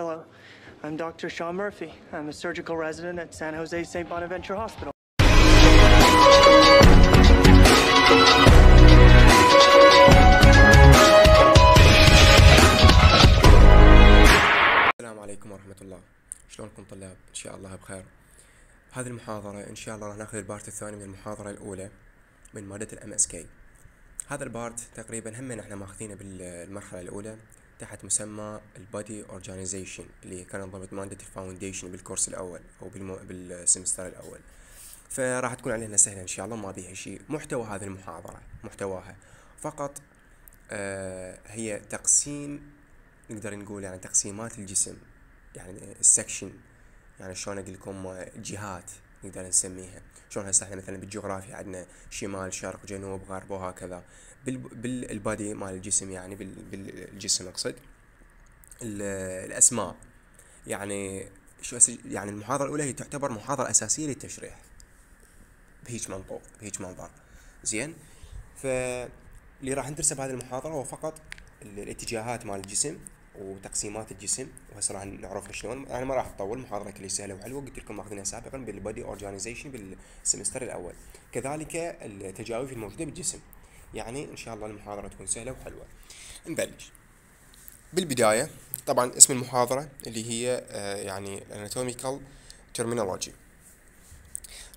Hello, I'm Dr. Sean Murphy. I'm a surgical resident at San Jose St. Bonaventure Hospital. السلام عليكم ورحمة الله شلونكم طلاب إن شاء الله بخير هذه المحاضرة إن شاء الله راح ناخذ البارت الثاني من المحاضرة الأولى من مادة الـ MSK. هذا البارت تقريبا هم احنا ماخذينه بالمرحلة الأولى تحت مسمى البادي اورجانيزيشن اللي كان ضمن مادة الفاونديشن بالكورس الأول أو بالمو... بالسمستر الأول فراح تكون علينا سهلة إن شاء الله ما بيها شيء محتوى هذه المحاضرة محتواها فقط آه هي تقسيم نقدر نقول يعني تقسيمات الجسم يعني السكشن يعني شلون أقول لكم آه، جهات نقدر نسميها شلون هسه احنا مثلا بالجغرافيا عندنا شمال شرق جنوب غرب وهكذا بالبادي مال الجسم يعني بالجسم اقصد الاسماء يعني شو يعني المحاضره الاولى هي تعتبر محاضره اساسيه للتشريح بهيج منطوق بهيج منظر زين فاللي راح ندرسه بهذه المحاضره هو فقط الاتجاهات مال الجسم وتقسيمات الجسم وهسه راح نعرفها شلون انا يعني ما راح اطول محاضره كلش سهله وحلوه قلت لكم ماخذينها سابقا بالبادي اورجانيزيشن بالسمستر الاول كذلك التجاويف الموجوده بالجسم يعني ان شاء الله المحاضره تكون سهله وحلوه نبلش بالبدايه طبعا اسم المحاضره اللي هي آه، يعني اناتوميكال ترمينولوجي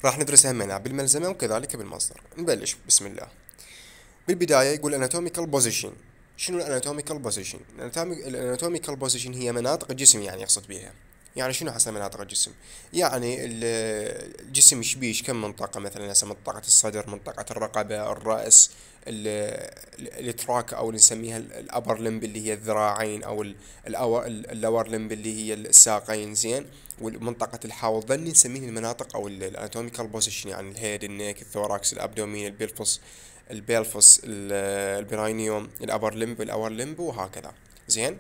راح ندرسها همنا بالملزمه وكذلك بالمصدر نبلش بسم الله بالبدايه يقول اناتوميكال بوزيشن شنو الاناتوميكال بوزيشن الاناتوميكال بوزيشن هي مناطق الجسم يعني يقصد بها يعني شنو حسب مناطق الجسم يعني الجسم يشبيش كم منطقة مثلا هسه منطقة الصدر منطقة الرقبة الرأس التراك او اللي نسميها الابر لمب اللي هي الذراعين او اللور لمب اللي هي الساقين زين ومنطقة الحوض ظني نسميه المناطق او الاناتوميكال بوزيشن يعني الهيد النيك الثوراكس الابدومين البلفوس البلفوس البراينيوم الابر لمب الاور لمب وهكذا زين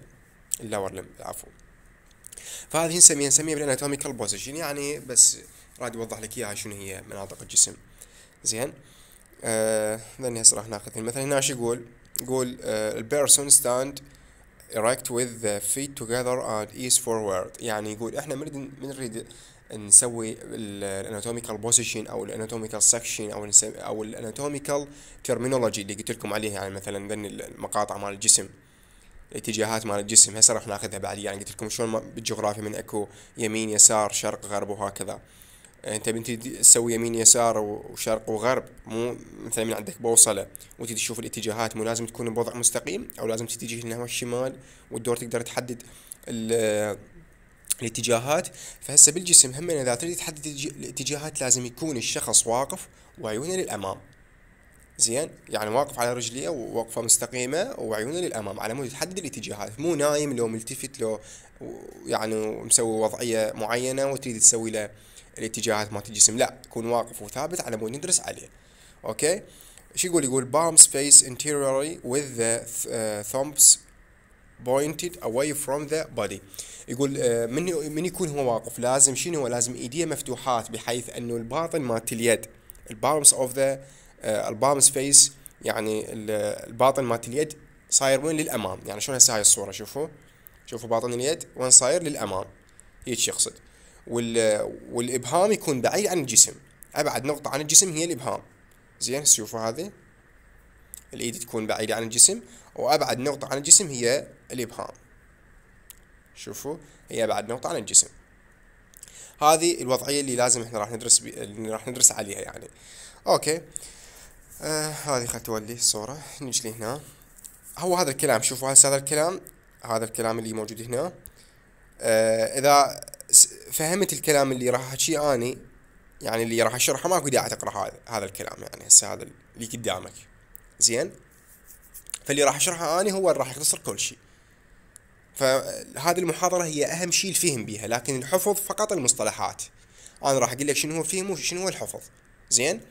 اللور لمب عفوا فهذه نسميها نسميها بالاناتوميكال بوزيشن يعني بس راد يوضح لك اياها شنو هي مناطق الجسم زين آه، ذني آه هسه راح ناخذ مثلا هنا ايش يقول يقول البيرسون آه، ستاند erect with the feet together and ease forward يعني يقول احنا بنريد نريد نسوي الاناتوميكال بوزيشن او الاناتوميكال سكشن او او الاناتوميكال ترمينولوجي اللي قلت لكم عليها يعني مثلا ذن المقاطع مال الجسم الاتجاهات مال الجسم هسه راح ناخذها بعد يعني قلت لكم شلون بالجغرافيا من اكو يمين يسار شرق غرب وهكذا إيه، انت بنتي تسوي يمين يسار وشرق وغرب مو مثلا من عندك بوصله وتجي تشوف الاتجاهات مو لازم تكون بوضع مستقيم او لازم تتجه نحو الشمال والدور تقدر تحدد الاتجاهات فهسه بالجسم هم اذا تريد تحدد الاتجاهات لازم يكون الشخص واقف وعيونه للامام زين يعني واقف على رجليه ووقفه مستقيمه وعيونه للامام على مود يحدد الاتجاهات مو نايم لو ملتفت لو يعني مسوي وضعيه معينه وتريد تسوي له الاتجاهات مالت الجسم لا يكون واقف وثابت على مود ندرس عليه اوكي شو يقول يقول palms face interiorly with the آه، thumbs pointed away from the body يقول آه، من من يكون هو واقف لازم شنو لازم ايديه مفتوحات بحيث انه الباطن مالت اليد البالمس اوف ذا آه، البام سبيس يعني الباطن مالت اليد صاير وين للامام يعني شلون هسه هاي الصوره شوفوا شوفوا باطن اليد وين صاير للامام هيك يقصد وال والابهام يكون بعيد عن الجسم ابعد نقطه عن الجسم هي الابهام زين شوفوا هذه الايد تكون بعيده عن الجسم وابعد نقطه عن الجسم هي الابهام شوفوا هي ابعد نقطه عن الجسم هذه الوضعيه اللي لازم احنا راح ندرس بي... اللي راح ندرس عليها يعني اوكي آه هذه خل تولي الصورة نجي لهنا هو هذا الكلام شوفوا هسه هذا الكلام هذا الكلام اللي موجود هنا آه اذا فهمت الكلام اللي راح احكيه اني يعني اللي راح اشرحه ماكو داعي تقرا هذا هذا الكلام يعني هسه هذا اللي قدامك زين فاللي راح اشرحه اني هو اللي راح يختصر كل شيء فهذه المحاضرة هي أهم شيء الفهم بيها لكن الحفظ فقط المصطلحات أنا راح أقول لك شنو هو الفهم وشنو هو الحفظ زين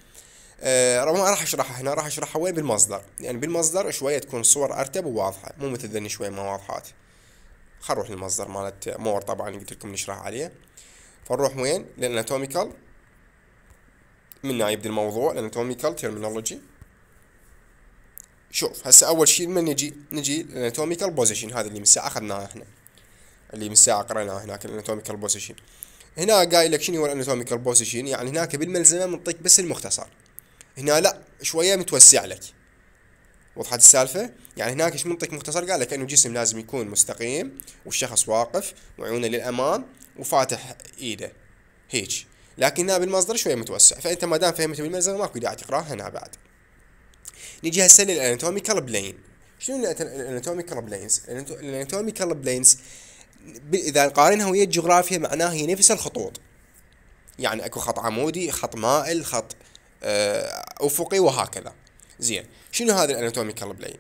ما آه، راح اشرحها هنا راح اشرحها وين بالمصدر يعني بالمصدر شويه تكون الصور ارتب وواضحه مو مثل ذني شويه ما واضحات نروح للمصدر مالت مور طبعا قلت لكم نشرح عليه فنروح وين للاناتوميكال من هنا يبدا الموضوع الاناتوميكال تيرمينولوجي شوف هسه اول شيء لما نجي نجي الاناتوميكال بوزيشن هذا اللي من الساعه اخذناه احنا اللي من الساعه قريناه هناك الاناتوميكال بوزيشن هنا قايل لك شنو هو الاناتوميكال بوزيشن يعني هناك بالملزمه بنعطيك بس المختصر هنا لا شويه متوسع لك وضحت السالفه يعني هناك ايش منطق مختصر قال لك انه الجسم لازم يكون مستقيم والشخص واقف وعيونه للامام وفاتح ايده هيك لكن هنا بالمصدر شويه متوسع فانت ما دام فهمت بالمصدر ماكو داعي تقراها هنا بعد نجي هسه للاناتوميكال بلين شنو الاناتوميكال بلينز الاناتوميكال بلينز اذا نقارنها ويا الجغرافيا معناها هي نفس الخطوط يعني اكو خط عمودي خط مائل خط آه، افقي وهكذا زين شنو هذا الاناتوميكال بلاين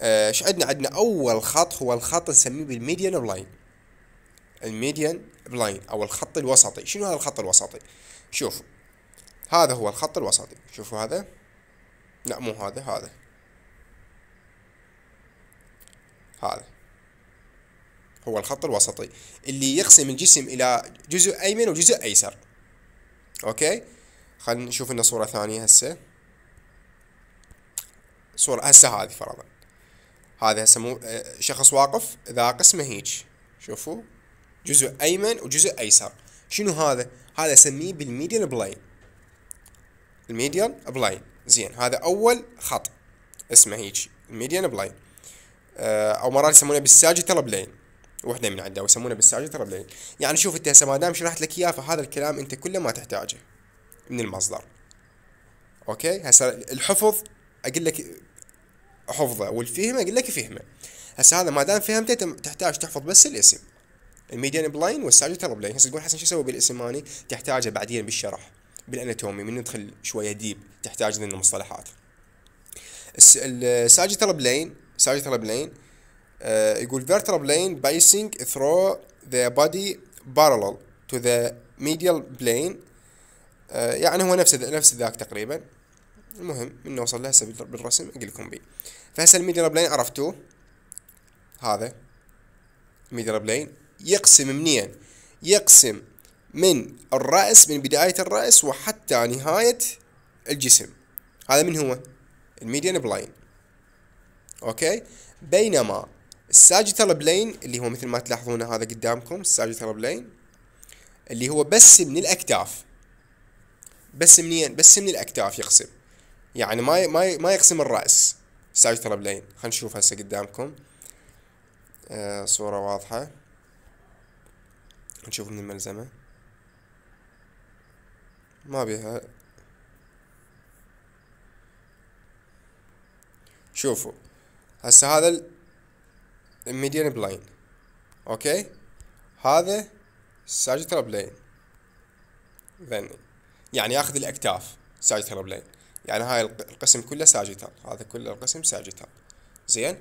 آه، ايش عندنا عندنا اول خط هو الخط نسميه بالميديان بلاين الميديان بلاين او الخط الوسطي شنو هذا الخط الوسطي شوفوا هذا هو الخط الوسطي شوفوا هذا لا مو هذا هذا هذا هو الخط الوسطي اللي يقسم الجسم الى جزء ايمن وجزء ايسر اوكي خلينا نشوف لنا صورة ثانية هسه صورة هسه هذه فرضا هذا هسه مو آه، شخص واقف ذا قسمه هيج شوفوا جزء ايمن وجزء ايسر شنو هذا هذا اسميه بالميديان بلاين الميديان بلاين زين هذا اول خط اسمه هيج الميديان بلاين آه، او مرات يسمونه بالساجيتال بلاين وحده من عنده ويسمونه بالساجيتال بلاين يعني شوف انت هسه ما دام شرحت لك اياه فهذا الكلام انت كله ما تحتاجه من المصدر اوكي هسه الحفظ اقول لك حفظه والفهم اقول لك فهمه هسه هذا ما دام فهمته تحتاج تحفظ بس الاسم الميديان بلاين والساجيتال بلاين هسه تقول حسن شو اسوي بالاسم ماني تحتاجه بعدين بالشرح بالاناتومي من ندخل شويه ديب تحتاج لنا المصطلحات الساجيتال بلاين ساجيتال بلاين آه، يقول vertebral plane بايسنج ثرو ذا body parallel to the medial plane آه، يعني هو نفس نفس ذاك تقريبا المهم من نوصل له هسه بالرسم اقول لكم بيه فهسه الميديا بلين عرفتوه هذا ميديا بلين يقسم منين يقسم من الرأس من بداية الرأس وحتى نهاية الجسم هذا من هو الميديان بلين اوكي بينما الساجيتال بلين اللي هو مثل ما تلاحظون هذا قدامكم الساجيتال بلين اللي هو بس من الاكتاف بس منين بس من الاكتاف يقسم يعني ما ما ما يقسم الراس سايتر بلين خلينا نشوف هسه قدامكم آه صوره واضحه نشوف من الملزمه ما بيها شوفوا هسه هذا الميديان بلاين اوكي هذا ساجيتال بلين ذني يعني ياخذ الاكتاف ساجيتال بلين يعني هاي القسم كله ساجيتال هذا كله القسم ساجيتال زين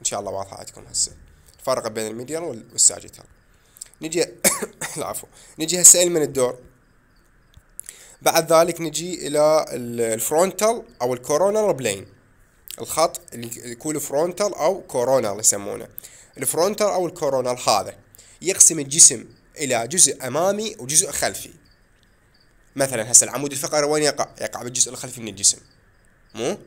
ان شاء الله واضحه عندكم هسه الفرق بين الميديال والساجيتال نجي العفو نجي هسه من الدور بعد ذلك نجي الى الفرونتال او الكورونال بلين الخط اللي يكون فرونتال او كورونال يسمونه الفرونتال او الكورونال هذا يقسم الجسم الى جزء امامي وجزء خلفي مثلا هسه العمود الفقري وين يقع؟ يقع بالجزء الخلفي من الجسم مو؟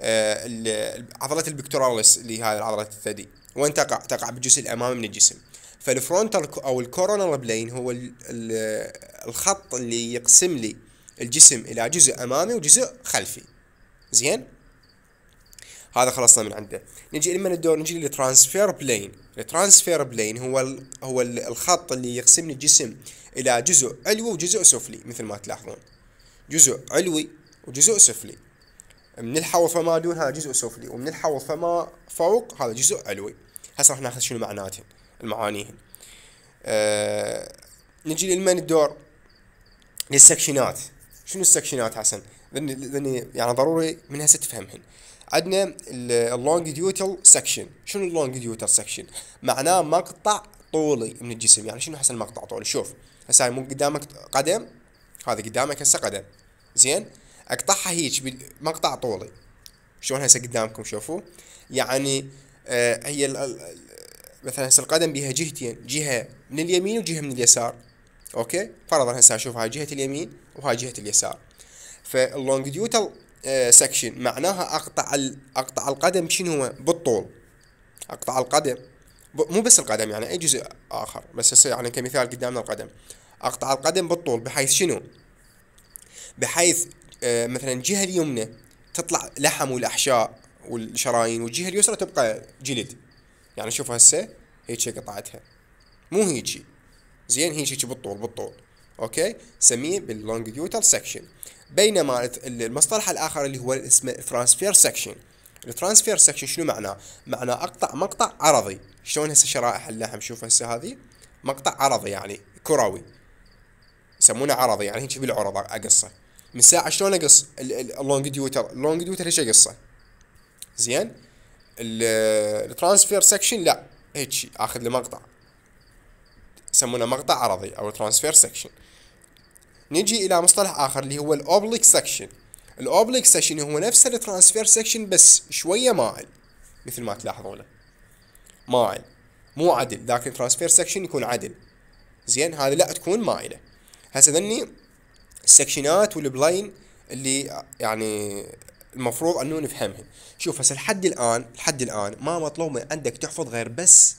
آه عضلة البكتوراليس اللي هي عضله الثدي وين تقع؟ تقع بالجزء الأمامي من الجسم فالفرونتال أو الكورونال بلين هو الخط اللي يقسم لي الجسم إلى جزء أمامي وجزء خلفي زين؟ هذا خلصنا من عنده نجي لما الدور نجي للترانسفير بلين الترانسفير بلين هو ال هو ال الخط اللي يقسم الجسم الى جزء علوي وجزء سفلي مثل ما تلاحظون جزء علوي وجزء سفلي من الحوض فما دون هذا جزء سفلي ومن الحوض فما فوق هذا جزء علوي هسه راح ناخذ شنو معناتهن المعانيهن أه نجي للمن الدور للسكشنات شنو السكشنات حسن ذني يعني ضروري من هسه تفهمهن عندنا ديوتال سكشن شنو ديوتال سكشن معناه مقطع طولي من الجسم يعني شنو حسن مقطع طولي شوف هسه مو قدامك قدم هذا قدامك هسه قدم زين اقطعها هيك مقطع طولي شلون هسه قدامكم شوفوا يعني آه هي الـ الـ مثلا هسه القدم بها جهتين جهه من اليمين وجهه من اليسار اوكي فرضا هسه اشوف هاي جهه اليمين وهاي جهه اليسار ديوتال سكشن آه، معناها اقطع اقطع القدم شنو هو بالطول اقطع القدم مو بس القدم يعني اي جزء اخر بس هسه يعني كمثال قدامنا القدم اقطع القدم بالطول بحيث شنو بحيث آه، مثلا الجهه اليمنى تطلع لحم والاحشاء والشرايين والجهه اليسرى تبقى جلد يعني شوف هسه هيك قطعتها مو هيجي زين هيجي بالطول بالطول اوكي سميه باللونجيوتال سكشن بينما المصطلح الآخر اللي هو اسمه ترانسفير سكشن الترانسفير سكشن شنو معناه؟ معناه أقطع مقطع عرضي شلون هسه شرائح اللحم شوف هسه هذه مقطع عرضي يعني كروي يسمونه عرضي يعني هيك بالعرض اقصه من ساعه شلون اقص اللونج ديوتر اللونج ديوتر هيك اقصه زين الترانسفير سكشن لا هيك اخذ لي مقطع يسمونه مقطع عرضي او ترانسفير سكشن نجي الى مصطلح اخر اللي هو الاوبليك سكشن الاوبليك سكشن هو نفس الترانسفير سكشن بس شويه مائل مثل ما تلاحظونه مائل مو عدل ذاك الترانسفير سكشن يكون عدل زين هذا لا تكون مائله هسه ذني السكشنات والبلاين اللي يعني المفروض انه نفهمهم شوف هسه لحد الان لحد الان ما مطلوب من عندك تحفظ غير بس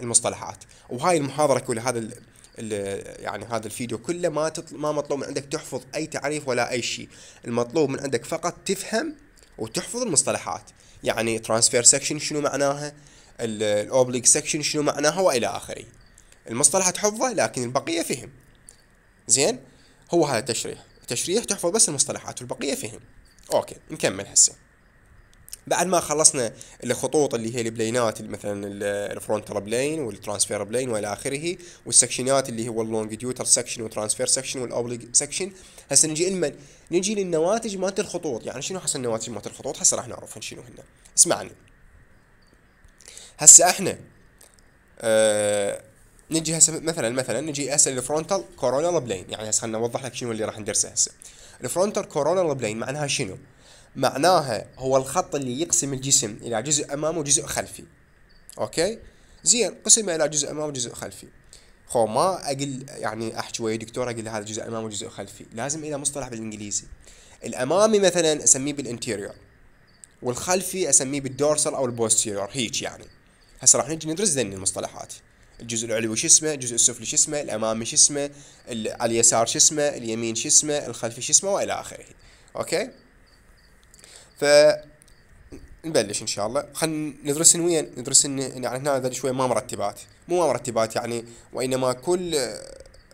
المصطلحات وهاي المحاضره كلها هذا يعني هذا الفيديو كله ما تطل... ما مطلوب من عندك تحفظ اي تعريف ولا اي شيء المطلوب من عندك فقط تفهم وتحفظ المصطلحات يعني ترانسفير سكشن شنو معناها الاوبليك سكشن شنو معناها والى اخره المصطلح تحفظه لكن البقيه فهم زين هو هذا التشريح التشريح تحفظ بس المصطلحات والبقيه فهم اوكي نكمل هسه بعد ما خلصنا الخطوط اللي هي البلينات اللي مثلا الفرونتال بلين والترانسفير بلين والى اخره والسكشنات اللي هو اللونج ديوتر سكشن والترانسفير سكشن والاوبليك سكشن هسه نجي لمن نجي للنواتج مالت الخطوط يعني شنو هسه النواتج مالت الخطوط هسه راح نعرف شنو هن اسمعني هسه احنا آه نجي هسه مثلا مثلا نجي هسه الفرونتال كورونال بلين يعني هسه خلينا نوضح لك شنو اللي راح ندرسه هسه الفرونتال كورونال بلين معناها شنو؟ معناها هو الخط اللي يقسم الجسم إلى جزء أمامي وجزء خلفي أوكي زين قسم إلى جزء أمامي وجزء خلفي خو ما اقل يعني أحكي ويا دكتور أقول هذا جزء أمامي وجزء خلفي لازم إلى مصطلح بالإنجليزي الأمامي مثلا أسميه بالإنتيريور والخلفي أسميه بالدورسال أو البوستيريور هيك يعني هسه راح نجي ندرس ذني المصطلحات الجزء العلوي شو اسمه الجزء السفلي شو اسمه الامامي شو اسمه على اليسار شو اسمه اليمين شو اسمه الخلفي شو اسمه والى اخره اوكي ف نبلش ان شاء الله خلينا ندرسن وين ندرسن يعني هنا ذا شوي ما مرتبات مو ما مرتبات يعني وانما كل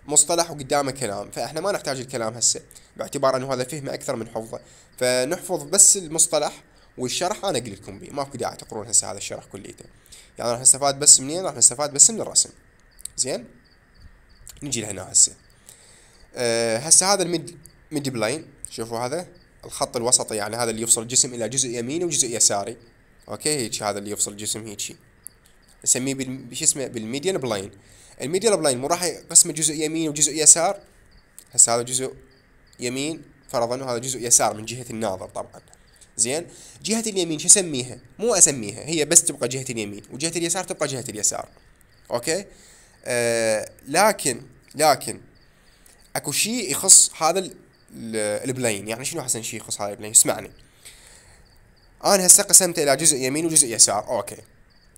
مصطلح وقدامه كلام فاحنا ما نحتاج الكلام هسه باعتبار انه هذا فهمه اكثر من حفظه فنحفظ بس المصطلح والشرح انا اقول لكم بيه ماكو داعي تقرون هسه هذا الشرح كليته يعني راح نستفاد بس منين راح نستفاد بس من الرسم زين نجي لهنا هسه أه هسه هذا الميد ميد بلاين شوفوا هذا الخط الوسطي يعني هذا اللي يفصل الجسم الى جزء يميني وجزء يساري اوكي هيك هذا اللي يفصل الجسم هيك نسميه بال... شو اسمه بالميديان بلاين الميديان بلاين مو راح يقسم جزء يمين وجزء يسار هسه هذا جزء يمين فرضا وهذا جزء يسار من جهه الناظر طبعا زين جهه اليمين شو اسميها مو اسميها هي بس تبقى جهه اليمين وجهه اليسار تبقى جهه اليسار اوكي آه لكن لكن اكو شيء يخص هذا البلين يعني شنو احسن شيء يخص هذا البلين اسمعني انا هسه قسمته الى جزء يمين وجزء يسار اوكي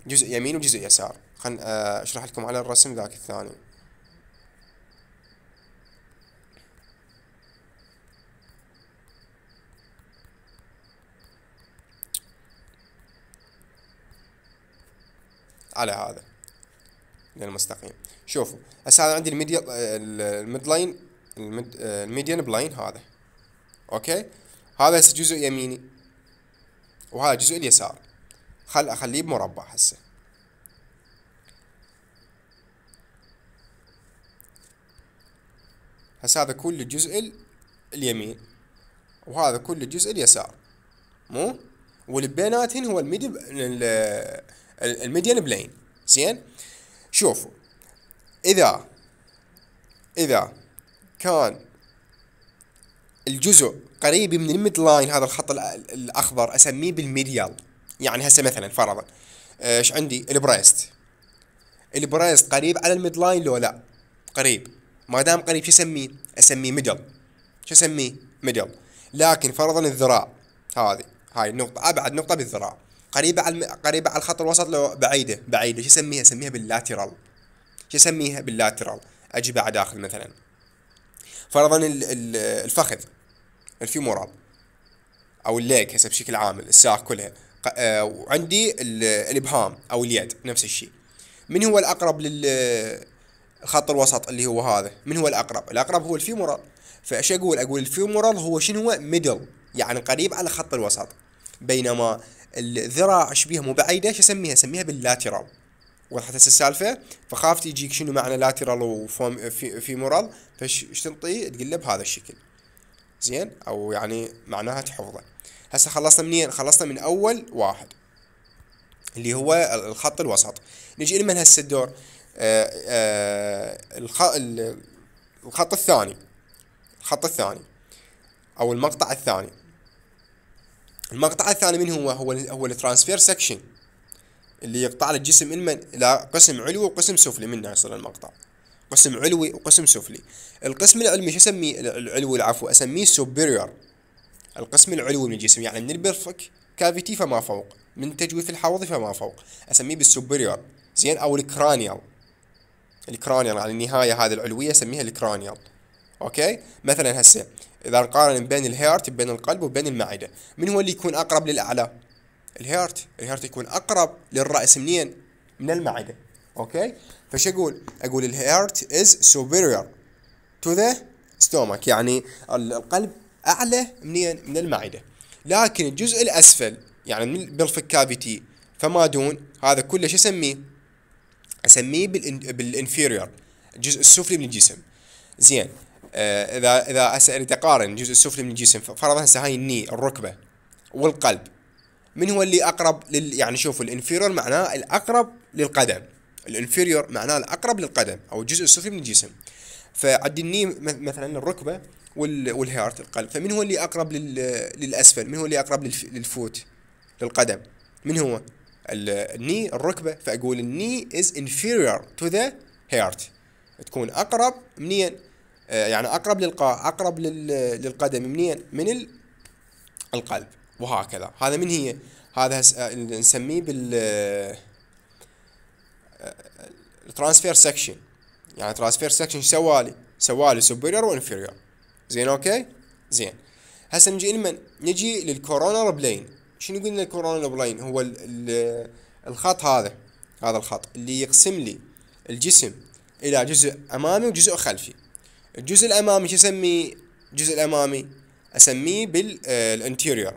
جزء يمين وجزء يسار خل آه، اشرح لكم على الرسم ذاك الثاني على هذا للمستقيم شوفوا هسه هذا عندي الميديا آه، الميد لاين المد... آه، الميديان بلاين هذا اوكي هذا هسه جزء يميني وهذا جزء اليسار خل اخليه بمربع هسه هسه هذا كل جزء اليمين وهذا كل جزء اليسار مو واللي بيناتهن هو الميدي الميديان بلين زين شوفوا اذا اذا كان الجزء قريب من الميد لاين هذا الخط الاخضر اسميه بالميديال يعني هسه مثلا فرضا ايش عندي البريست البريست قريب على الميد لاين لو لا قريب ما دام قريب شو اسميه اسميه ميدل شو اسميه ميدل لكن فرضا الذراع هذه هاي النقطة أبعد نقطة بالذراع قريبة على الم... قريبة على الخط الوسط لو بعيدة بعيدة شو اسميها؟ اسميها باللاترال شو اسميها باللاترال أجي بعد داخل مثلا فرضا الفخذ الفيمورال يعني او الليك هسه بشكل عام الساق كلها آه، وعندي الابهام او اليد نفس الشيء من هو الاقرب للخط الوسط اللي هو هذا من هو الاقرب الاقرب هو الفيمورال فايش اقول اقول الفيمورال هو شنو هو ميدل يعني قريب على خط الوسط بينما الذراع شبيه مو بعيده شو اسميها اسميها باللاترال وضحت هسه السالفه فخاف يجيك شنو معنى لاترال وفوم في فيمورال فايش تنطي تقول له بهذا الشكل زين او يعني معناها تحفظه هسه خلصنا منين خلصنا من اول واحد اللي هو الخط الوسط نجي لمن هسه الدور آه، آه، الخط الثاني الخط الثاني او المقطع الثاني المقطع الثاني من هو هو هو الترانسفير سكشن اللي يقطع لك جسم إما لا قسم علوي وقسم سفلي منه يصير المقطع قسم علوي وقسم سفلي القسم العلوي شو اسميه العلوي العفو اسميه سوبيريور القسم العلوي من الجسم يعني من البرفك كافيتي فما فوق من تجويف الحوض فما فوق اسميه بالسوبيريور زين او الكرانيال الكرانيال يعني النهايه هذه العلويه اسميها الكرانيال اوكي مثلا هسه اذا نقارن بين الهيرت بين القلب وبين المعده من هو اللي يكون اقرب للاعلى الهيرت الهيرت يكون اقرب للراس منين من المعده اوكي فش اقول اقول الهيرت از سوبيريور تو ذا ستومك يعني القلب اعلى منين من المعده لكن الجزء الاسفل يعني بالفك كافيتي فما دون هذا كله شو اسميه اسميه بالانفيريور الجزء السفلي من الجسم زين آه اذا اذا اسال تقارن الجزء السفلي من الجسم فرضا هسه هاي الني الركبه والقلب من هو اللي اقرب لل يعني شوفوا الانفيرور معناه الاقرب للقدم الانفيريور معناه الاقرب للقدم او الجزء السفلي من الجسم فعندي الني مثلا الركبه والهارت القلب فمن هو اللي اقرب للاسفل من هو اللي اقرب للفوت للقدم من هو الني الركبه فاقول الني از inferior تو ذا هيرت تكون اقرب منين آه، يعني اقرب للقاع اقرب للقدم منين من القلب وهكذا هذا من هي هذا آه، نسميه بال الترانسفير آه، آه، سكشن يعني ترانسفير سكشن سوالي سوالي سوبيريور وانفيريور زين اوكي زين هسه نجي لمن نجي للكورونر بلين شنو قلنا الكورونر بلين هو ال ال الخط هذا هذا الخط اللي يقسم لي الجسم الى جزء امامي وجزء خلفي الجزء الامامي شو اسميه الجزء الامامي اسميه بالانتيريور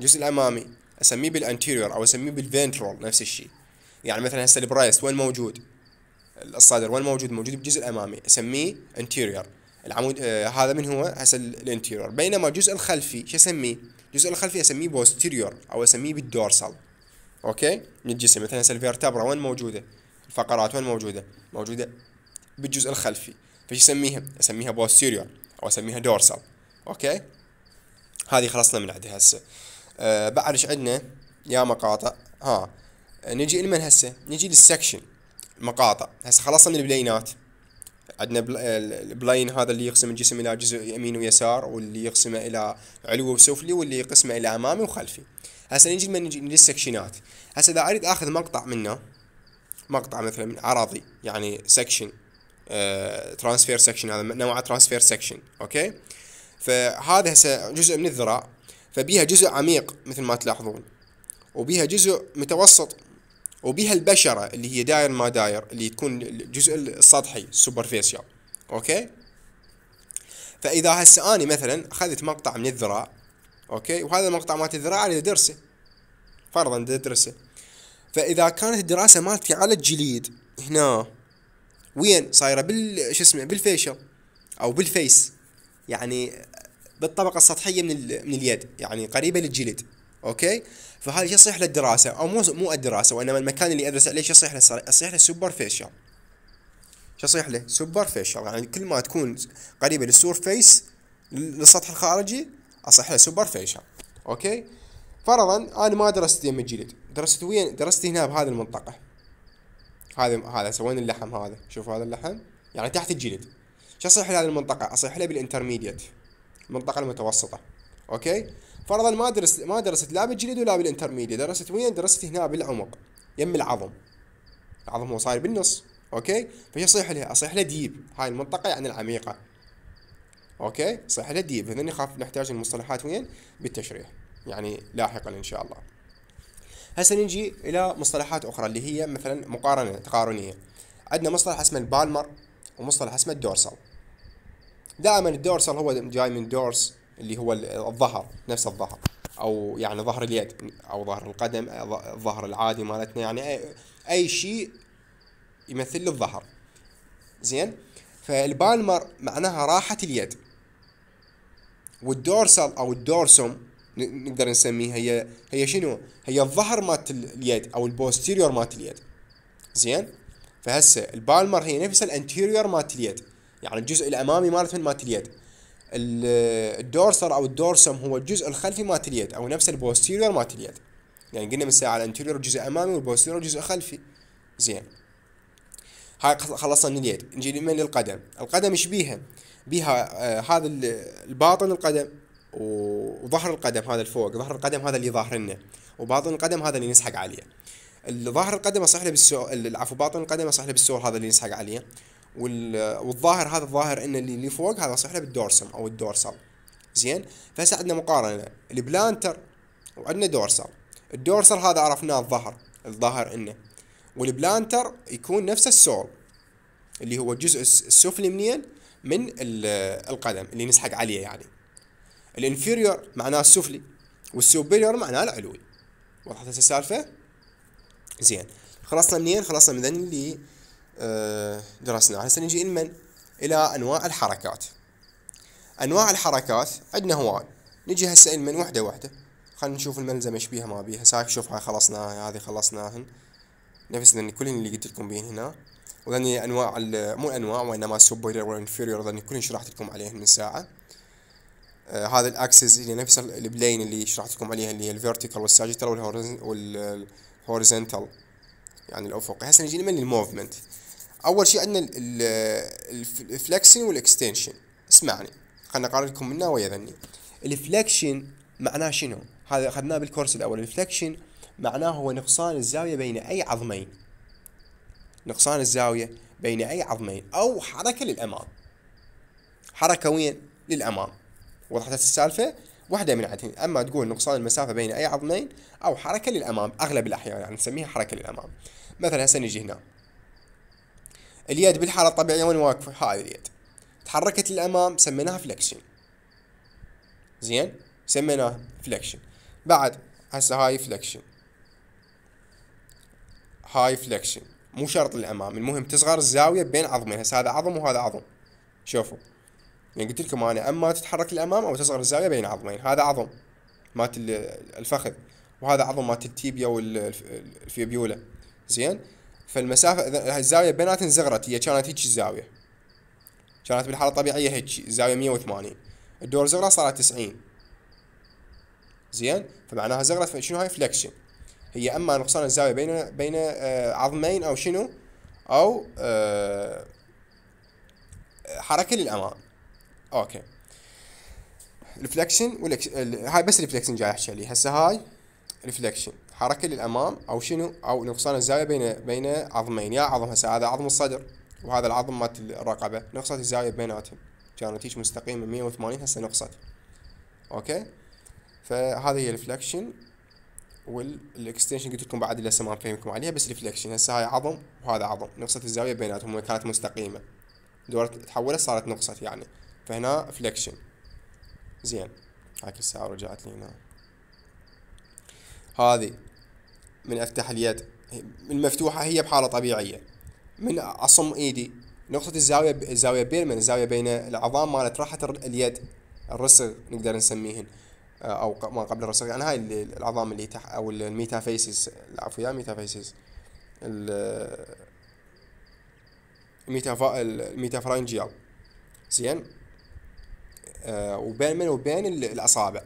الجزء الامامي اسميه بالانتيريور او اسميه بالفنترال نفس الشيء يعني مثلا هسه البرايس وين موجود الصدر وين موجود موجود بالجزء الامامي اسميه انتيريور العمود آه هذا من هو هسه الانتيريور بينما الجزء الخلفي شو اسميه الجزء الخلفي اسميه بوستيريور او اسميه بالدورسال اوكي من الجسم مثلا هسه الفيرتبرا وين موجوده الفقرات وين موجوده موجوده بالجزء الخلفي فش اسميها اسميها بوستيريور او اسميها دورسال اوكي هذه خلصنا من عندها هسه بعد آه، بعرش عندنا يا مقاطع ها نجي لمن هسه نجي للسكشن مقاطع هسه خلصنا من البلينات عندنا البلاين هذا اللي يقسم الجسم الى جزء يمين ويسار واللي يقسمه الى علوي وسفلي واللي يقسمه الى امامي وخلفي هسه نجي لمن نجي للسكشنات هسه اذا اريد اخذ مقطع منه مقطع مثلا من عرضي يعني سكشن ترانسفير سكشن هذا نوع ترانسفير سكشن اوكي فهذا هسه جزء من الذراع فبيها جزء عميق مثل ما تلاحظون وبيها جزء متوسط وبيها البشرة اللي هي داير ما داير اللي تكون الجزء السطحي السوبرفيشال اوكي فاذا هسه اني مثلا اخذت مقطع من الذراع اوكي وهذا المقطع مالت الذراع اريد ادرسه فرضا ادرسه فاذا كانت الدراسه مالتي على الجليد هنا وين صايره بال شو اسمه بالفيشل او بالفيس يعني بالطبقه السطحيه من من اليد يعني قريبه للجلد اوكي فهذا الشيء يصيح للدراسه او مو مو الدراسه وانما المكان اللي ادرس عليه يصيح له يصيح له سوبر فيشل شو يصيح له سوبر فيشل يعني كل ما تكون قريبه للسور فيس للسطح الخارجي اصيح له سوبر فيشل اوكي فرضا انا ما درست يم الجلد درست وين درست هنا بهذه المنطقه هذا هذا سوينا اللحم هذا شوف هذا اللحم يعني تحت الجلد شو اصيح لهذه المنطقه اصيح له بالانترميديت المنطقه المتوسطه اوكي فرضا ما درست ما درست لا بالجليد ولا بالانترميديا درست وين درست هنا بالعمق يم العظم العظم هو صاير بالنص اوكي فهي صيح لها اصيح لها ديب هاي المنطقه يعني العميقه اوكي صيح لها ديب هنا نخاف نحتاج المصطلحات وين بالتشريح يعني لاحقا ان شاء الله هسه نجي الى مصطلحات اخرى اللي هي مثلا مقارنه تقارنيه عندنا مصطلح اسمه البالمر ومصطلح اسمه الدورسال دائما الدورسال هو جاي من دورس اللي هو الظهر نفس الظهر او يعني ظهر اليد او ظهر القدم الظهر العادي مالتنا يعني اي شيء يمثل لي الظهر زين فالبالمر معناها راحة اليد والدورسال او الدورسوم نقدر نسميها هي هي شنو؟ هي الظهر مالت اليد او البوستيريور مالت اليد زين فهسه البالمر هي نفس الانتيريور مالت اليد يعني الجزء الامامي من مالت اليد الدورسر او الدورسم هو الجزء الخلفي مالت اليد او نفس البوستيريور مالت اليد يعني قلنا من ساعه الانتيريور جزء امامي والبوستيريور جزء خلفي زين هاي خلصنا من اليد نجي من للقدم القدم ايش بيها بيها آه هذا الباطن القدم وظهر القدم هذا الفوق ظهر القدم هذا اللي ظاهر لنا وباطن القدم هذا اللي نسحق عليه ظهر القدم اصح له بالسو... عفوا باطن القدم اصح له بالسور هذا اللي نسحق عليه والظاهر هذا الظاهر ان اللي, اللي فوق هذا صح له بالدورسم او الدورسال زين فهسه عندنا مقارنه البلانتر وعندنا دورسال الدورسال هذا عرفناه الظهر الظاهر انه والبلانتر يكون نفس السول اللي هو الجزء السفلي منين من القدم اللي نسحق عليه يعني الانفيريور معناه السفلي والسوبيريور معناه العلوي وضحت السالفه زين خلصنا منين خلصنا من ذني اللي آه، درسناها هسه نجي من إلى أنواع الحركات أنواع الحركات عندنا هواي نجي هسه من وحدة وحدة خلينا نشوف الملزمة ايش بيها ما بيها هسه شوف هاي خلصناها هذه خلصناهن نفس لأن كلهن اللي قلت لكم بيه هنا وذني أنواع مو انواع وإنما السوبر والإنفيريور ذني كلهن شرحت لكم عليهن من ساعة آه هذا الأكسس اللي نفس البلين اللي شرحت لكم عليها اللي هي الفيرتيكال والساجيتال والهوريزنتال يعني الأفقي هسه نجي لمن الموفمنت اول شيء عندنا الفلكشن والاكستنشن اسمعني خلنا اقرا لكم منها ويا ذني الفلكشن معناه شنو هذا اخذناه بالكورس الاول الفلكشن معناه هو نقصان الزاويه بين اي عظمين نقصان الزاويه بين اي عظمين او حركه للامام حركه وين للامام وضحت السالفه واحده من عدتين اما تقول نقصان المسافه بين اي عظمين او حركه للامام اغلب الاحيان يعني نسميها حركه للامام مثلا هسه نجي هنا اليد بالحالة الطبيعية وين واقفة هاي اليد تحركت للأمام سميناها فليكشن زين سميناها فليكشن بعد هسه هاي فليكشن هاي فليكشن مو شرط للأمام المهم تصغر الزاوية بين عظمين هسه هذا عظم وهذا عظم شوفوا يعني قلت لكم أنا أما تتحرك للأمام أو تصغر الزاوية بين عظمين هذا عظم مالت الفخذ وهذا عظم مالت التيبيا والفيبيولا زين فالمسافه الزاويه بيناتهم انزغرت هي كانت هيك الزاويه كانت بالحاله الطبيعيه هيك الزاويه 180 الدور زغره صارت 90 زين فمعناها زغرت شنو هاي فليكشن هي اما نقصان الزاويه بين بين آه، عظمين او شنو او آه، حركه للامام اوكي الفليكشن هاي بس الفليكشن جاي احكي عليه هسه هاي الفليكشن حركه للامام او شنو او نقصان الزاويه بين بين عظمين يا عظم هسه هذا عظم الصدر وهذا العظم مات الرقبه نقصت الزاويه بيناتهم كانت هيك مستقيمه 180 هسه نقصت اوكي فهذه هي الفلكشن والاكستنشن قلت لكم بعد لسه ما فهمكم عليها بس الفلكشن هسه هاي عظم وهذا عظم نقصت الزاويه بيناتهم كانت مستقيمه دورت تحولت صارت نقصت يعني فهنا فلكشن زين هاك الساعه رجعت لي هنا هذه من افتح اليد المفتوحة هي بحالة طبيعية من أصم إيدي نقطة الزاوية الزاوية الزاوية من الزاوية بين العظام مالت راحة اليد الرسغ نقدر نسميهن آه، أو ما قبل الرسغ يعني هاي العظام اللي تحت أو الميتافيسيس العفو يا ميتافيسيس الميتافا الميتافرنجيال زين آه وبين من وبين الاصابع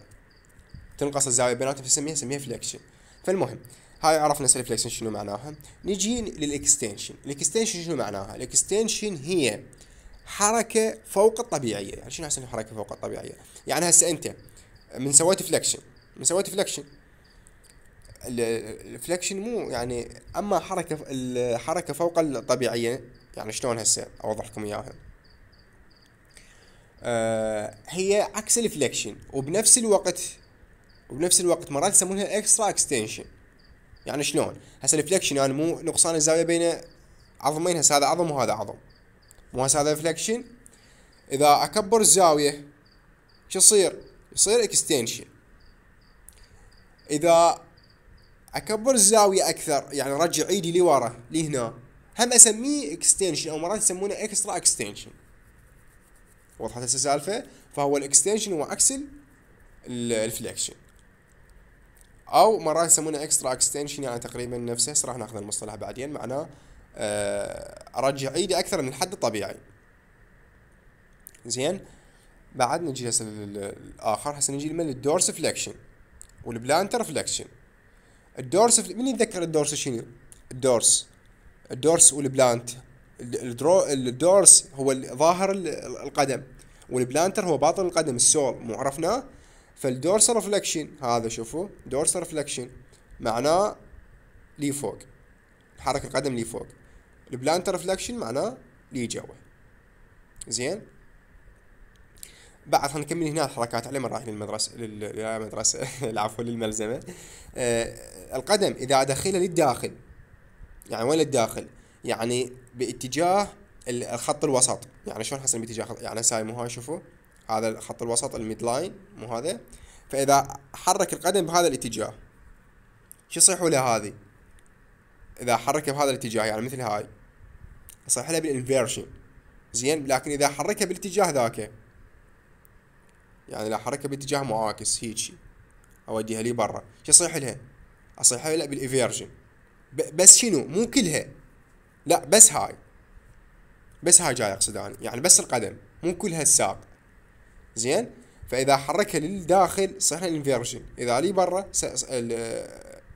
تنقص الزاويه بيناتهم تسميها سميها فليكشن فالمهم هاي عرفنا سيلفليكشن شنو معناها نجي للاكستنشن الاكستنشن شنو معناها الاكستنشن هي حركه فوق الطبيعيه يعني شنو احسن حركه فوق الطبيعيه يعني هسه انت من سويت فلكشن من سويت فلكشن الفلكشن مو يعني اما حركه الحركه فوق الطبيعيه يعني شلون هسه اوضح لكم اياها آه، هي عكس الفلكشن وبنفس الوقت وبنفس الوقت مرات يسمونها اكسترا اكستنشن يعني شلون هسه الفليكشن يعني مو نقصان الزاويه بين عظمين هسه هذا عظم وهذا عظم مو هسه هذا فليكشن اذا اكبر الزاويه شو يصير يصير اكستنشن اذا اكبر الزاويه اكثر يعني رجع ايدي لورا لهنا هم اسميه اكستنشن او مرات يسمونه اكسترا اكستنشن وضحت هسه السالفه فهو الاكستنشن هو عكس الفليكشن او مرات يسمونه اكسترا اكستنشن يعني تقريبا نفسه هسه راح ناخذ المصطلح بعدين معناه آه، ارجع ايدي اكثر من الحد الطبيعي زين بعد نجي هسه الاخر هسه نجي من الدورس فليكشن والبلانتر فليكشن الدورس فل... من يتذكر الدورس شنو؟ الدورس الدورس والبلانت الدرو... الدورس هو ظاهر القدم والبلانتر هو باطن القدم السول مو عرفناه فالدورس ريفلكشن هذا شوفوا دورس ريفلكشن معناه لي فوق نحرك القدم لي فوق البلانتر ريفلكشن معناه لي جوا زين بعد خلينا نكمل هنا الحركات على مراحل رايح للمدرسه للمدرسه العفو للملزمه آه القدم اذا ادخلها للداخل يعني وين للداخل يعني باتجاه الخط الوسط يعني شلون حسن باتجاه يعني سايمو مو هاي شوفوا هذا الخط الوسط الميد لاين مو هذا فاذا حرك القدم بهذا الاتجاه شو يصيح له هذه اذا حركها بهذا الاتجاه يعني مثل هاي يصيح لها بالانفيرشن زين لكن اذا حركها بالاتجاه ذاك يعني لو حركها باتجاه معاكس هيجي اوديها لي برا شو يصيح لها اصيح لها بالانفيرشن بس شنو مو كلها لا بس هاي بس هاي جاي اقصد يعني بس القدم مو كلها الساق زين فاذا حركها للداخل صار انفيرجن اذا لي برا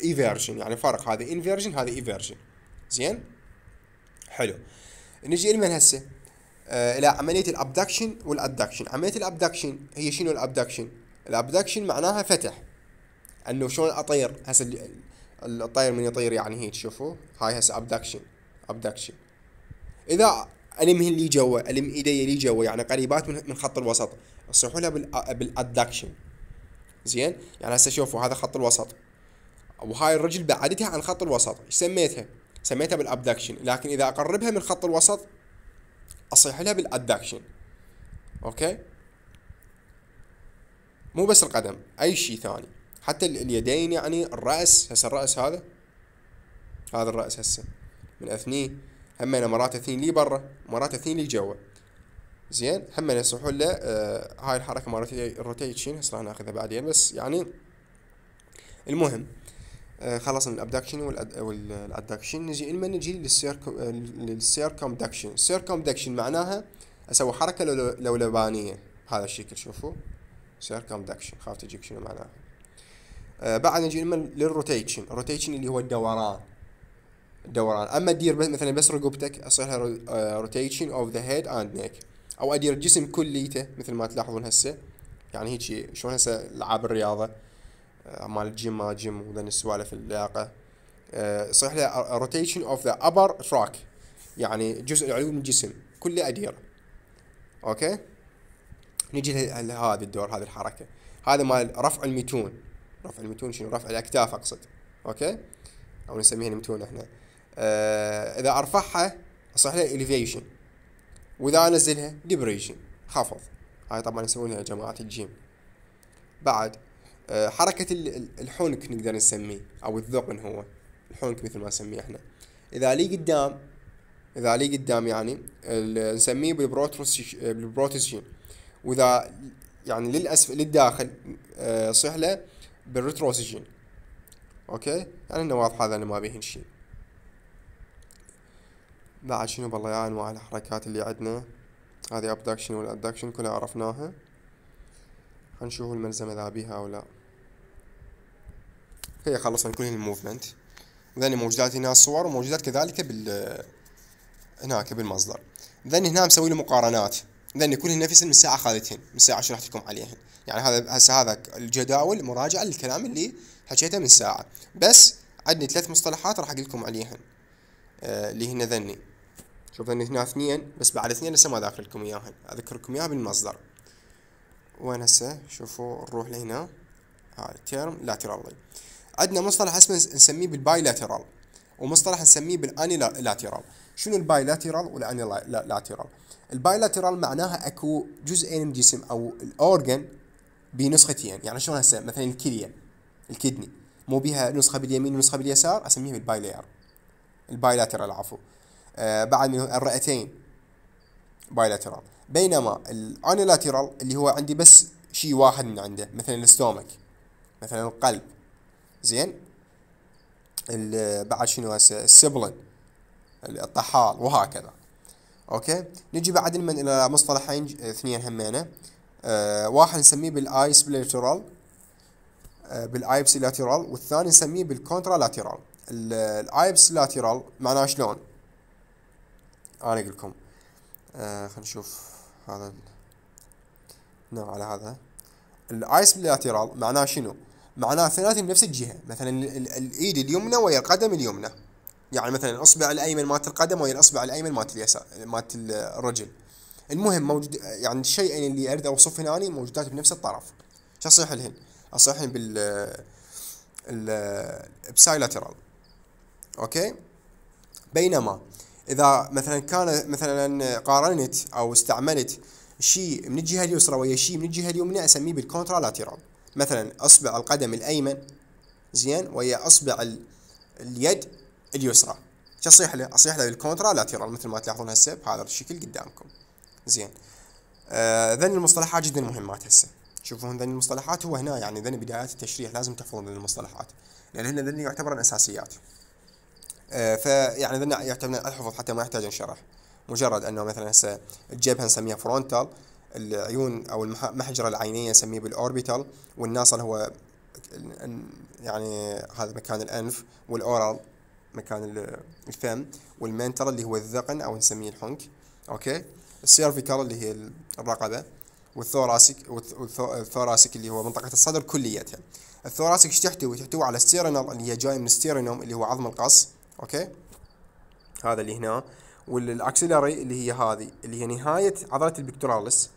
ايفيرجن يعني فرق هذا انفيرجن هذا ايفيرجن زين حلو نجي لمن هسه آه، الى عمليه الابدكشن والادكشن عمليه الابدكشن هي شنو الابدكشن الابدكشن معناها فتح انه شلون اطير هسه الطير من يطير يعني هيك شوفوا هاي هسه ابدكشن ابدكشن اذا المهن لي جوا الم ايدي لي جوا يعني قريبات من خط الوسط اشرحوا لها بالادكشن زين يعني هسه شوفوا هذا خط الوسط وهاي الرجل بعدتها عن خط الوسط ايش سميتها سميتها بالابدكشن لكن اذا اقربها من خط الوسط اصيح لها بالادكشن اوكي مو بس القدم اي شيء ثاني حتى اليدين يعني الراس هسه الراس هذا هذا الراس هسه من اثنيه هم مرات اثنين لي برا مرات اثنين لي جوا زين هم يسمحوا له آه هاي الحركه مال الروتيشن هسه راح ناخذها بعدين بس يعني المهم آه خلصنا الابداكشن والادكشن نجي لما نجي للسيركم للسيركمدكشن دكشن معناها اسوي حركه لولبانيه بهذا الشكل شوفوا دكشن خاف تجيك شنو معناها آه بعد نجي لما للروتيشن الروتيشن اللي هو الدوران الدوران اما تدير مثلا بس رقبتك اصير روتيشن اوف ذا هيد اند نيك او ادير الجسم كليته مثل ما تلاحظون هسه يعني هيجي شلون هسه العاب الرياضه آه، مال الجيم ما جيم وذن السوالف اللياقه آه، يصيح له روتيشن اوف ذا ابر فراك يعني الجزء العلوي من الجسم كله اديره اوكي نجي لهذا الدور هذه الحركه هذا مال رفع الميتون رفع الميتون شنو رفع الاكتاف اقصد اوكي او نسميها الميتون احنا آه، اذا ارفعها صح لها elevation واذا انزلها ديبريشن خفض هاي طبعا يسوونها جماعه الجيم بعد آه، حركة الحنك نقدر نسميه أو الذقن هو الحنك مثل ما نسميه احنا إذا لي قدام إذا لي قدام يعني نسميه بالبروتوسيشن وإذا يعني للأسف للداخل آه، صح له بالريتروسجين أوكي يعني إنه واضح هذا إنه ما بيهن شيء بعد شنو بالله يا انواع الحركات اللي عندنا هذه abduction والadduction كلها عرفناها هنشوف الملزمة ذا بيها او لا هي خلص كل الموفمنت ذني موجودات هنا الصور وموجودات كذلك بال هناك بالمصدر ذني هنا مسوي له مقارنات ذني كل نفس من ساعة خذتهن من ساعة شرحت لكم عليهن يعني هذا هسه هذا الجداول مراجعة للكلام اللي حكيته من ساعة بس عندي ثلاث مصطلحات راح اقول لكم عليهن آه، اللي آه هن ذني شوف هنا اثنين بس بعد اثنين هسه ما ذاكر لكم اياهن اذكركم اياها بالمصدر وين هسه شوفوا نروح لهنا هاي تيرم لاترالي عندنا مصطلح اسمه نسميه بالبايلاترال ومصطلح نسميه بالاني لاترال شنو البايلاترال والاني لاترال البايلاترال معناها اكو جزئين من الجسم او الاورجن بنسختين يعني شلون هسه مثلا الكليه الكدني مو بها نسخه باليمين ونسخه باليسار اسميها الباي البايلاترال عفوا آه، بعد من الرئتين بايلاترال بينما الانيلاترال اللي هو عندي بس شيء واحد من عنده مثلا الاستومك مثلا القلب زين بعد شنو هسه السبلن الطحال وهكذا اوكي نجي بعد من الى مصطلحين اثنين همينه أه واحد نسميه بالايس بليترال آه، بالايبس لاترال والثاني نسميه بالكونترا لاترال الايبس لاترال معناه شلون انا اقول لكم آه خلينا نشوف هذا نوع على هذا الايس بلاترال معناه شنو؟ معناه من بنفس الجهه مثلا الايد اليمنى ويا القدم اليمنى يعني مثلا الاصبع الايمن مالت القدم ويا الاصبع الايمن مالت اليسار مالت الرجل المهم موجود يعني الشيئين اللي اريد اوصفهن اني موجودات بنفس الطرف شو اصيح لهن؟ اصيحن بال ال بسايلاترال اوكي بينما اذا مثلا كان مثلا قارنت او استعملت شيء من الجهه اليسرى ويا شيء من الجهه اليمنى اسميه بالكونترا لاتيرال مثلا اصبع القدم الايمن زين ويا اصبع اليد اليسرى شو اصيح له؟ اصيح له بالكونترا لاتيرال مثل ما تلاحظون هسه بهذا الشكل قدامكم زين آه ذن المصطلحات جدا مهمات هسه شوفون ذن المصطلحات هو هنا يعني ذن بدايات التشريح لازم تحفظون المصطلحات لان هنا ذن يعتبرن اساسيات آه، فيعني ذن يعتمد الحفظ حتى ما يحتاج انشرح مجرد انه مثلا هسه الجبهه نسميها فرونتال العيون او المحجره العينيه نسميه بالاوربيتال والناصل هو يعني هذا مكان الانف والاورال مكان الفم والمنتر اللي هو الذقن او نسميه الحنك اوكي السيرفيكال اللي هي الرقبه والثوراسيك والثوراسيك اللي هو منطقه الصدر كليتها الثوراسيك ايش تحتوي تحتوي على الستيرنال اللي هي جاي من ستيرنوم اللي هو عظم القص اوكي هذا اللي هنا والاكسلري اللي هي هذه اللي هي نهايه عضله البكتورالس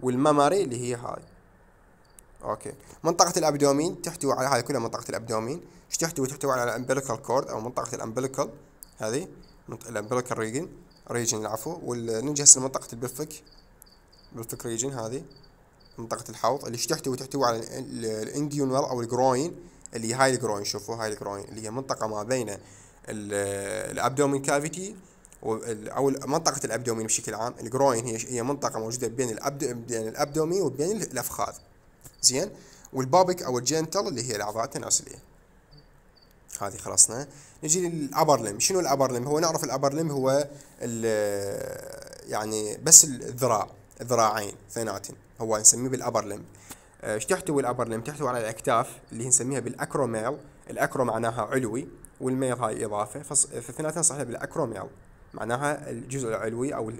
والماماري اللي هي هاي اوكي منطقه الابدومين تحتوي على هاي كلها منطقه الابدومين ايش تحتوي تحتوي على الامبليكال كورد او منطقه الامبليكال هذه الامبليكال ريجن ريجن العفو ونجهز لمنطقه البلفك بالفك ريجن هذه منطقة الحوض اللي تحتوي تحتوي على الانديونال او الجروين اللي هي هاي الجروين شوفوا هاي الجروين اللي هي منطقة ما بين الابدومين كافيتي او منطقه الابدومين بشكل عام الجروين هي هي منطقه موجوده بين بين الابدومين وبين الافخاذ زين والبابك او الجنتل اللي هي الاعضاء التناسليه هذه خلصنا نجي للابر لم شنو الابر لم هو نعرف الابر لم هو يعني بس الذراع الذراعين اثنيناتهم هو نسميه بالابر لم ايش تحتوي الابر لم تحتوي على الاكتاف اللي نسميها بالاكروميل الاكرو معناها علوي والميل هاي اضافه فاثنيناتها صحيح بالاكروميال معناها الجزء العلوي او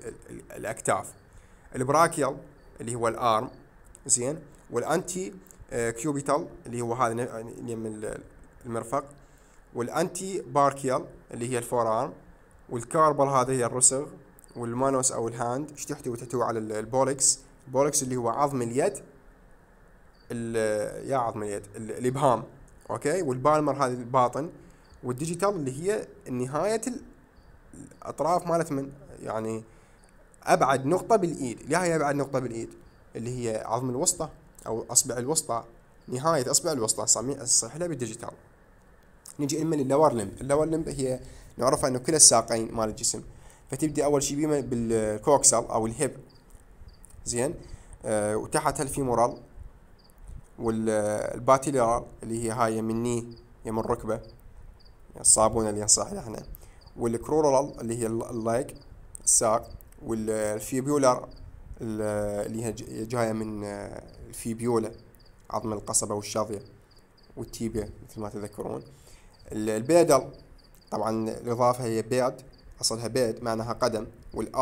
الاكتاف البراكيال اللي هو الارم زين والانتي آه، كيوبيتال اللي هو هذا يم يعني المرفق والانتي باركيال اللي هي الفور ارم والكاربل هذا هي الرسغ والمانوس او الهاند ايش تحتوي تحتوي على البولكس البولكس اللي هو عظم اليد يا عظم اليد الابهام اوكي والبالمر هذا الباطن والديجيتال اللي هي نهايه الاطراف مالت من يعني ابعد نقطه بالايد اللي هي ابعد نقطه بالايد اللي هي عظم الوسطى او اصبع الوسطى نهايه اصبع الوسطى صحيح لها بالديجيتال نجي اما للور لمب اللور لمب هي نعرفها انه كلا الساقين مال الجسم فتبدي اول شيء بيما بالكوكسل او الهب زين آه وتحتها الفيمورال والباتيلرال اللي هي هاي مني من الركبه الصابونه اللي يعني صاحنا احنا والكرورال اللي هي اللايك الساق والفيبيولر اللي هي جايه من الفيبيولا آه، عظم القصبه والشظيه والتيبيا مثل ما تذكرون البيدل طبعا الاضافه هي بيد اصلها بيد معناها قدم والال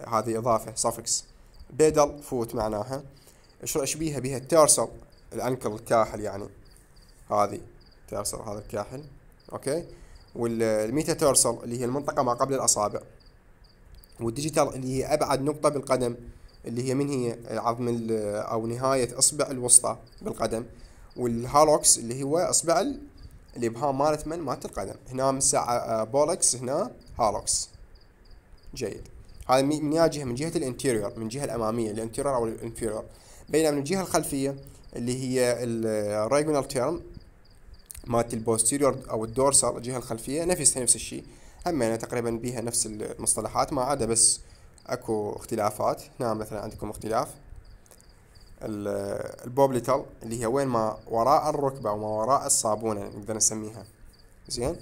آه، هذه اضافه سفكس بيدل فوت معناها بيها بها التيرسل الانكل الكاحل يعني هذه تيرسل هذا الكاحل اوكي والميتا تورسل اللي هي المنطقه ما قبل الاصابع والديجيتال اللي هي ابعد نقطه بالقدم اللي هي من هي عظم او نهايه اصبع الوسطى بالقدم والهالوكس اللي هو اصبع الابهام مالت من مالت القدم هنا من ساعه آه، بولكس هنا هالوكس جيد هذا من جهه من جهه الانتيريور من جهه الاماميه الانتيريور او الانفيريور بينما من الجهه الخلفيه اللي هي الريجونال تيرم آه، مالت البوستيريور او الدورسال الجهه الخلفيه نفسها نفس الشيء يعني تقريبا بيها نفس المصطلحات ما عدا بس اكو اختلافات هنا نعم، مثلا عندكم اختلاف البوبليتال اللي هي وين ما وراء الركبه وما وراء الصابونه نقدر نسميها زين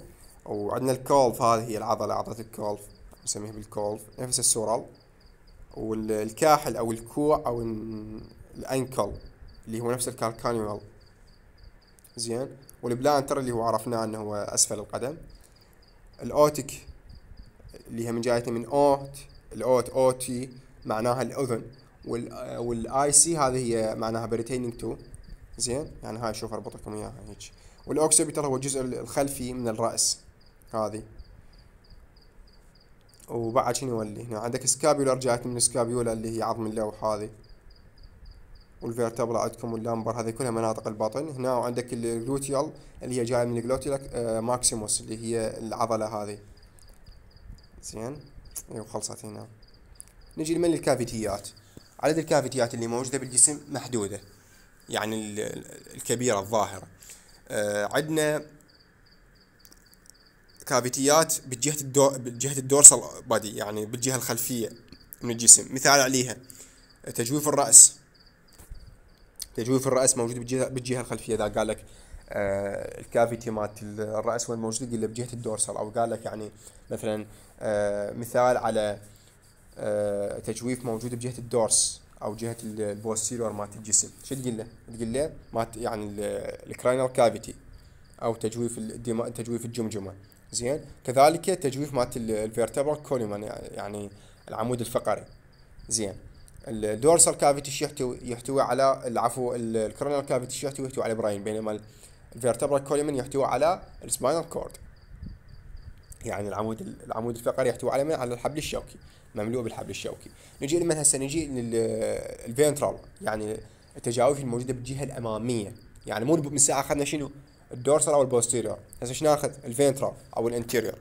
وعندنا الكولف هذه هي العضله عضله الكولف نسميها بالكولف نفس السورال والكاحل او الكوع او الانكل اللي هو نفس الكالكانيول زين والبلانتر اللي هو عرفناه انه هو اسفل القدم الاوتك اللي هي من جايتنا من اوت الاوت اوتي معناها الاذن والاي سي هذه هي معناها بريتيننج تو زين يعني هاي شوف اربطكم اياها هيك والاوكسبيتال هو الجزء الخلفي من الراس هذه وبعد شنو اللي هنا عندك سكابيولار جايت من السكابيولا اللي هي عظم اللوح هذه والفيرتبرا عندكم واللامبر هذه كلها مناطق البطن هنا وعندك الجلوتيال اللي هي جايه من الجلوتيال آه، ماكسيموس اللي هي العضله هذه زين ايوه خلصت هنا نجي لمن الكافيتيات عدد الكافيتيات اللي موجوده بالجسم محدوده يعني الكبيره الظاهره آه عندنا كافيتيات بجهه الدور بجهه الدورسال بادي يعني بالجهه الخلفيه من الجسم مثال عليها تجويف الراس تجويف الراس موجود بالجهه بالجهه الخلفيه اذا قال لك آه الكافيتي مالت الراس وين موجود يقول له بجهه الدورسال او قال لك يعني مثلا آه مثال على آه تجويف موجود بجهه الدورس او جهه البوستيرور مالت الجسم شو تقول له؟ تقول له مالت يعني الكراينال كافيتي او تجويف تجويف الجمجمه زين كذلك تجويف مالت الفيرتبرال كوليوم يعني العمود الفقري زين الدورسال كافيتي يحتوي يحتوي على العفو الكرونال كافيتي يحتوي يحتوي على البراين بينما الفيرتبرا كوليمن يحتوي على السباينال كورد يعني العمود العمود الفقري يحتوي على من على الحبل الشوكي مملوء بالحبل الشوكي نجي لمن هسه نجي للفينترال يعني التجاويف الموجوده بالجهه الاماميه يعني مو من ساعه اخذنا شنو الدورسال او البوستيريور هسه ايش ناخذ الفينترال او الانتيريور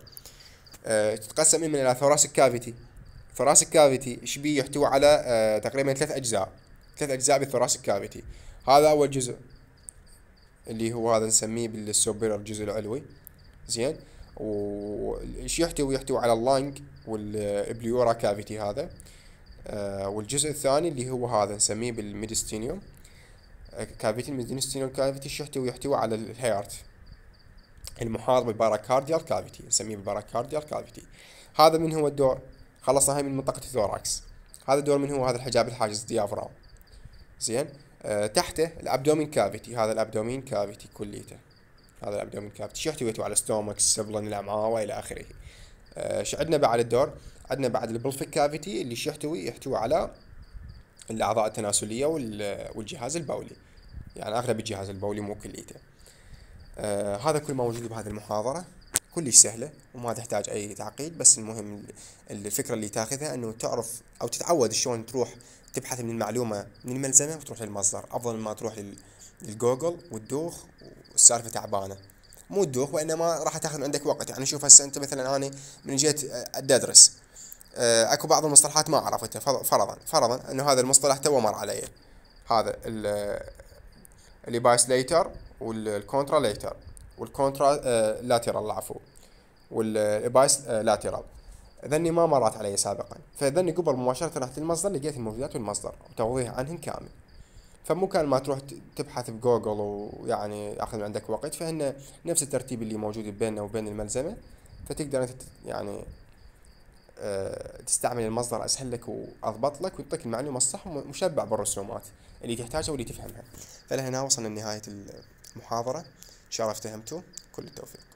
أه تتقسم من الى ثوراسيك كافيتي ثوراسيك كافيتي ايش بيه يحتوي على آه تقريبا ثلاث اجزاء ثلاث اجزاء بالثوراسيك كافيتي هذا اول جزء اللي هو هذا نسميه بالسوبر الجزء العلوي زين وايش يحتوي يحتوي على اللانج والبليورا كافيتي هذا آه والجزء الثاني اللي هو هذا نسميه بالميدستينيوم آه، كافيتي الميدستينيوم كافيتي ايش يحتوي يحتوي على الهيرت المحاط بالباراكارديال كافيتي نسميه بالباراكارديال كافيتي هذا من هو الدور خلصنا هاي من منطقة الثوراكس هذا الدور من هو هذا الحجاب الحاجز ديافرام زين أه تحته الابدومين كافيتي هذا الابدومين كافيتي كليته هذا الابدومين كافيتي شو احتويتوا على ستومك السبلن الامعاء والى اخره أه شو عندنا بعد الدور عندنا بعد البلفيك كافيتي اللي شو يحتوي يحتوي على الاعضاء التناسليه والجهاز البولي يعني اغلب الجهاز البولي مو كليته آه هذا كل ما موجود بهذه المحاضره كلش سهلة وما تحتاج أي تعقيد بس المهم الفكرة اللي تاخذها أنه تعرف أو تتعود شلون تروح تبحث من المعلومة من الملزمة وتروح للمصدر أفضل ما تروح للجوجل وتدوخ والسالفة تعبانة مو تدوخ وإنما راح تاخذ عندك وقت يعني شوف هسه أنت مثلا أنا من جيت آه، أدرس آه، اكو بعض المصطلحات ما عرفتها فرضا فرضا انه هذا المصطلح تو مر علي هذا اللي بايس ليتر والكونترا ليتر والكونترا آه، لاترال عفوا والبايس آه، لاترال ذني ما مرت علي سابقا فذني قبل مباشرة رحت المصدر لقيت الموجودات والمصدر وتوضيح عنهن كامل فمو كان ما تروح تبحث بجوجل ويعني ياخذ من عندك وقت فهن نفس الترتيب اللي موجود بيننا وبين الملزمة فتقدر انت يعني آه، تستعمل المصدر اسهل لك واضبط لك ويعطيك المعلومه الصح ومشبع بالرسومات اللي تحتاجها واللي تفهمها فلهنا وصلنا لنهايه المحاضره شاء الله افتهمتوا كل التوفيق